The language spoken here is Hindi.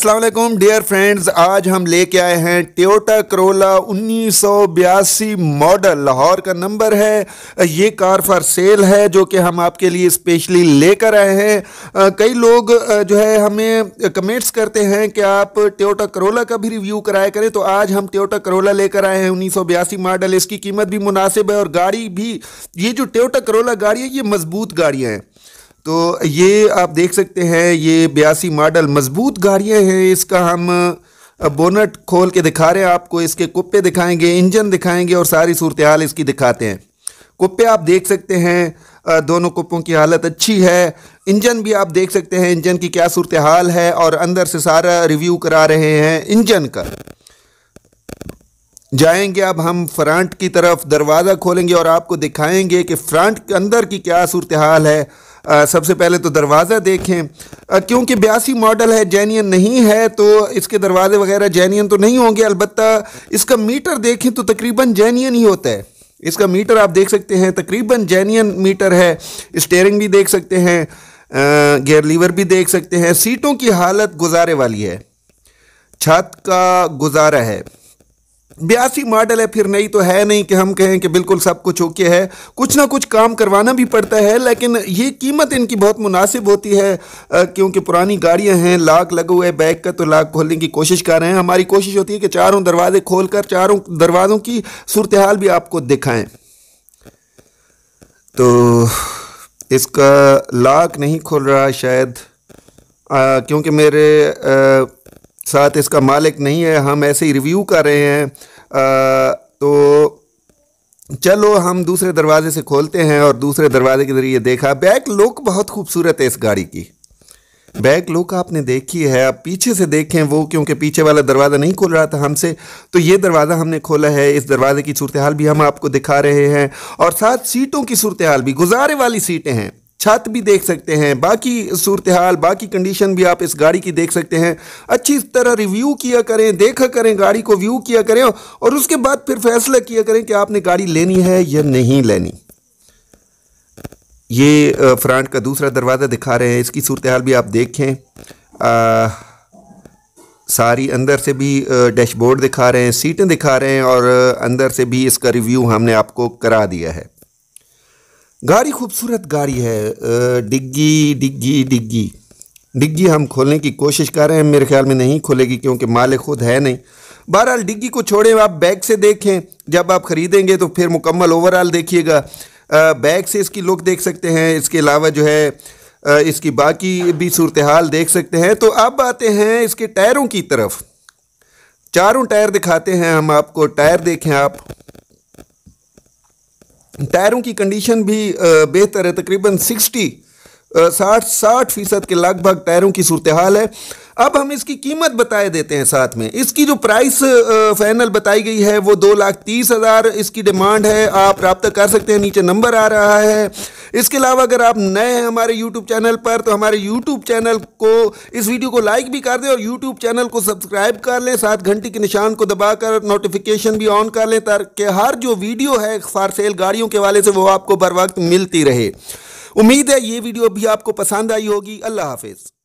असलम डियर फ्रेंड्स आज हम लेके आए हैं टोटा करोला उन्नीस मॉडल लाहौर का नंबर है ये कार फॉर सेल है जो कि हम आपके लिए स्पेशली लेकर आए हैं कई लोग जो है हमें कमेंट्स करते हैं कि आप टोटा करोला का भी रिव्यू कराया करें तो आज हम टोटा करोला लेकर आए हैं उन्नीस मॉडल इसकी कीमत भी मुनासिब है और गाड़ी भी ये जो टोटा करोला गाड़ी है ये मजबूत गाड़ियाँ हैं तो ये आप देख सकते हैं ये बयासी मॉडल मज़बूत गाड़ियाँ हैं इसका हम बोनट खोल के दिखा रहे हैं आपको इसके कुप्पे दिखाएंगे इंजन दिखाएंगे और सारी सूरत हाल इसकी दिखाते हैं कुप्पे आप देख सकते हैं दोनों कुप्पों की हालत अच्छी है इंजन भी आप देख सकते हैं इंजन की क्या सूरत हाल है और अंदर से सारा रिव्यू करा रहे हैं इंजन का जाएंगे अब हम फ्रंट की तरफ दरवाज़ा खोलेंगे और आपको दिखाएंगे कि फ्रंट के अंदर की क्या सूरत हाल है सबसे पहले तो दरवाज़ा देखें क्योंकि बयासी मॉडल है जैनियन नहीं है तो इसके दरवाजे वगैरह जैनियन तो नहीं होंगे अलबत्त इसका मीटर देखें तो तकरीबन जैनियन ही होता है इसका मीटर आप देख सकते हैं तकरीबन जैनियन मीटर है स्टेयरिंग भी देख सकते हैं गेयर लीवर भी देख सकते हैं सीटों की हालत गुजारे वाली है छत का गुजारा है बयासी मॉडल है फिर नहीं तो है नहीं कि हम कहें कि बिल्कुल सब कुछ ओके है कुछ ना कुछ काम करवाना भी पड़ता है लेकिन ये कीमत इनकी बहुत मुनासिब होती है क्योंकि पुरानी गाड़ियाँ हैं लाख लगे हुए बैग का तो लाख खोलने की कोशिश कर रहे हैं हमारी कोशिश होती है कि चारों दरवाजे खोल कर चारों दरवाज़ों की सूरत हाल भी आपको दिखाएँ तो इसका लाख नहीं खोल रहा शायद क्योंकि मेरे आ, साथ इसका मालिक नहीं है हम ऐसे ही रिव्यू कर रहे हैं आ, तो चलो हम दूसरे दरवाजे से खोलते हैं और दूसरे दरवाजे के ज़रिए देखा बैक लुक बहुत खूबसूरत है इस गाड़ी की बैक लुक आपने देखी है आप पीछे से देखें वो क्योंकि पीछे वाला दरवाज़ा नहीं खोल रहा था हमसे तो ये दरवाज़ा हमने खोला है इस दरवाज़े की सूरत हाल भी हम आपको दिखा रहे हैं और साथ सीटों की सूरत हाल भी गुजारे वाली सीटें हैं छत भी देख सकते हैं बाकी सूरत हाल बाकी कंडीशन भी आप इस गाड़ी की देख सकते हैं अच्छी तरह रिव्यू किया करें देखा करें गाड़ी को व्यू किया करें और उसके बाद फिर फैसला किया करें कि आपने गाड़ी लेनी है या नहीं लेनी ये फ्रंट का दूसरा दरवाज़ा दिखा रहे हैं इसकी सूरत हाल भी आप देखें आ, सारी अंदर से भी डैशबोर्ड दिखा रहे हैं सीटें दिखा रहे हैं और अंदर से भी इसका रिव्यू हमने आपको करा दिया है गाड़ी खूबसूरत गाड़ी है डिग्गी डिग्गी डिग्गी डिग्गी हम खोलने की कोशिश कर रहे हैं मेरे ख्याल में नहीं खोलेगी क्योंकि माले खुद है नहीं बहरहाल डिग्गी को छोड़ें आप बैग से देखें जब आप ख़रीदेंगे तो फिर मुकम्मल ओवरऑल देखिएगा बैग से इसकी लुक देख सकते हैं इसके अलावा जो है इसकी बाकी भी सूरत हाल देख सकते हैं तो अब आते हैं इसके टायरों की तरफ चारों टायर दिखाते हैं हम आपको टायर देखें आप टायरों की कंडीशन भी बेहतर है तकरीबन सिक्सटी साठ साठ फीसद के लगभग टायरों की सूरत हाल है अब हम इसकी कीमत बताए देते हैं साथ में इसकी जो प्राइस फाइनल बताई गई है वो दो लाख तीस हज़ार इसकी डिमांड है आप रबता कर सकते हैं नीचे नंबर आ रहा है इसके अलावा अगर आप नए हैं हमारे यूट्यूब चैनल पर तो हमारे यूट्यूब चैनल को इस वीडियो को लाइक भी कर दें और यूट्यूब चैनल को सब्सक्राइब कर लें साथ घंटी के निशान को दबाकर नोटिफिकेशन भी ऑन कर लें ताकि हर जो वीडियो है फार सेल गाड़ियों के वाले से वो आपको बर वक्त मिलती रहे उम्मीद है ये वीडियो भी आपको पसंद आई होगी अल्लाह हाफिज़